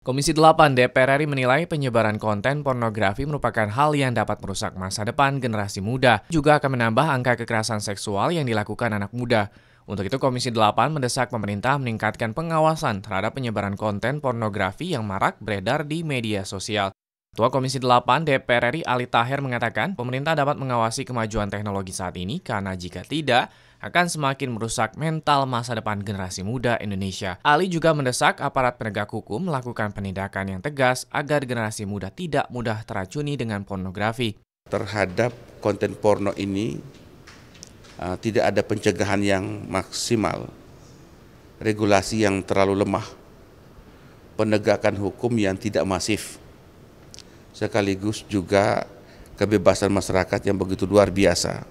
Komisi 8 DPR RI menilai penyebaran konten pornografi merupakan hal yang dapat merusak masa depan generasi muda, juga akan menambah angka kekerasan seksual yang dilakukan anak muda. Untuk itu, Komisi 8 mendesak pemerintah meningkatkan pengawasan terhadap penyebaran konten pornografi yang marak beredar di media sosial. Ketua Komisi 8 DPR RI Ali Taher mengatakan pemerintah dapat mengawasi kemajuan teknologi saat ini karena jika tidak, akan semakin merusak mental masa depan generasi muda Indonesia. Ali juga mendesak aparat penegak hukum melakukan penindakan yang tegas agar generasi muda tidak mudah teracuni dengan pornografi. Terhadap konten porno ini uh, tidak ada pencegahan yang maksimal, regulasi yang terlalu lemah, penegakan hukum yang tidak masif sekaligus juga kebebasan masyarakat yang begitu luar biasa.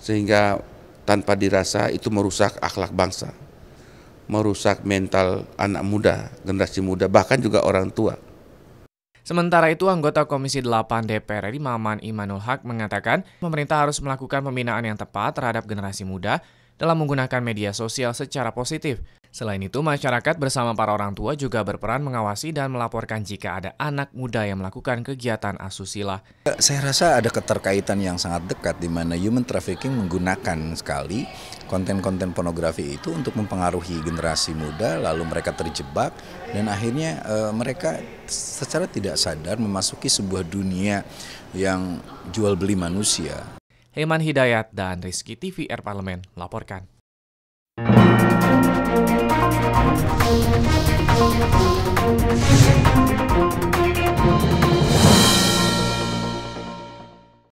Sehingga tanpa dirasa itu merusak akhlak bangsa, merusak mental anak muda, generasi muda, bahkan juga orang tua. Sementara itu, anggota Komisi 8 DPR RI Maman Imanul Haq mengatakan pemerintah harus melakukan pembinaan yang tepat terhadap generasi muda dalam menggunakan media sosial secara positif. Selain itu, masyarakat bersama para orang tua juga berperan mengawasi dan melaporkan jika ada anak muda yang melakukan kegiatan asusila. Saya rasa ada keterkaitan yang sangat dekat di mana human trafficking menggunakan sekali konten-konten pornografi itu untuk mempengaruhi generasi muda, lalu mereka terjebak dan akhirnya e, mereka secara tidak sadar memasuki sebuah dunia yang jual beli manusia. Heman Hidayat dan Rizky TV R Parlemen laporkan. Thank you.